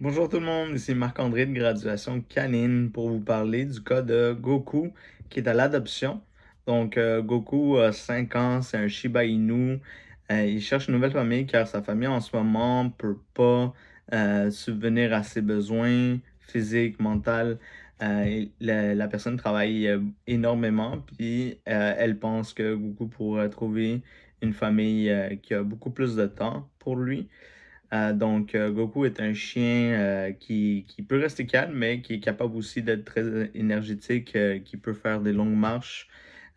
Bonjour tout le monde, ici Marc-André de Graduation Canine pour vous parler du cas de Goku qui est à l'adoption. Donc euh, Goku a 5 ans, c'est un Shiba Inu. Euh, il cherche une nouvelle famille car sa famille en ce moment ne peut pas euh, subvenir à ses besoins physiques, mentaux. La, la, personne travaille énormément puis elle pense que Goku pourrait trouver une famille qui a beaucoup plus de temps pour lui. Euh, donc, euh, Goku est un chien euh, qui, peut rester calme, mais qui est capable aussi d'être très énergétique, qui peut faire des longues marches.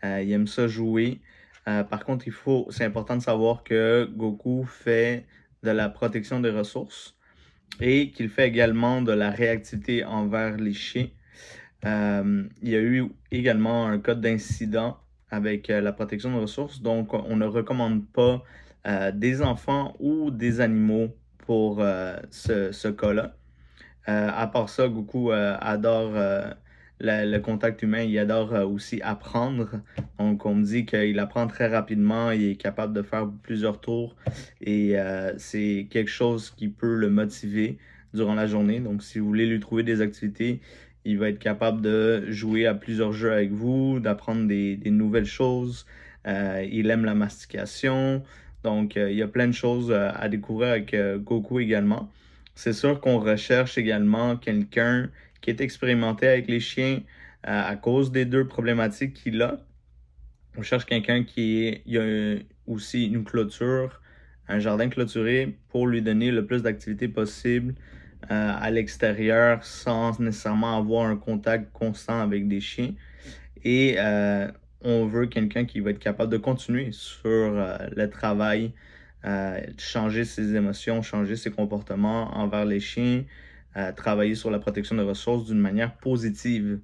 il aime ça jouer. par contre, il faut, c'est important de savoir que Goku fait de la protection des ressources et qu'il fait également de la réactivité envers les chiens. il y a eu également un cas d'incident avec la protection des ressources, donc on ne recommande pas des enfants ou des animaux pour euh, ce, ce cas-là. Euh, à part ça, Goku euh, adore le, contact humain, il adore aussi apprendre. Donc, on me dit qu'il apprend très rapidement, il est capable de faire plusieurs tours et c'est quelque chose qui peut le motiver durant la journée. Donc, si vous voulez lui trouver des activités, il va être capable de jouer à plusieurs jeux avec vous, d'apprendre des, nouvelles choses. il aime la mastication. Donc, euh, il y a plein de choses euh, à découvrir avec euh, Goku également. C'est sûr qu'on recherche également quelqu'un qui est expérimenté avec les chiens à cause des deux problématiques qu'il a. On cherche quelqu'un qui il a aussi une clôture, un jardin clôturé pour lui donner le plus d'activité possible à l'extérieur sans nécessairement avoir un contact constant avec des chiens. Et euh, on veut quelqu'un qui va être capable de continuer sur euh, le travail, euh, changer ses émotions, changer ses comportements envers les chiens, euh, travailler sur la protection des ressources d'une manière positive.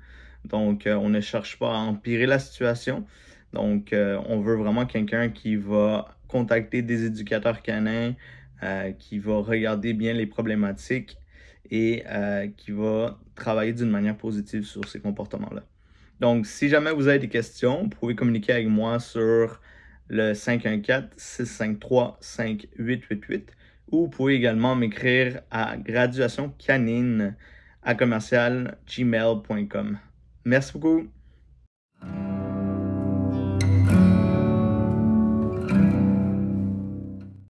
Donc, on ne cherche pas à empirer la situation. Donc, on veut vraiment quelqu'un qui va contacter des éducateurs canins, qui va regarder bien les problématiques et qui va travailler d'une manière positive sur ces comportements-là. Donc, si jamais vous avez des questions, vous pouvez communiquer avec moi sur le 514-653-5888 ou vous pouvez également m'écrire à graduationcanine à gmail.com. Merci beaucoup.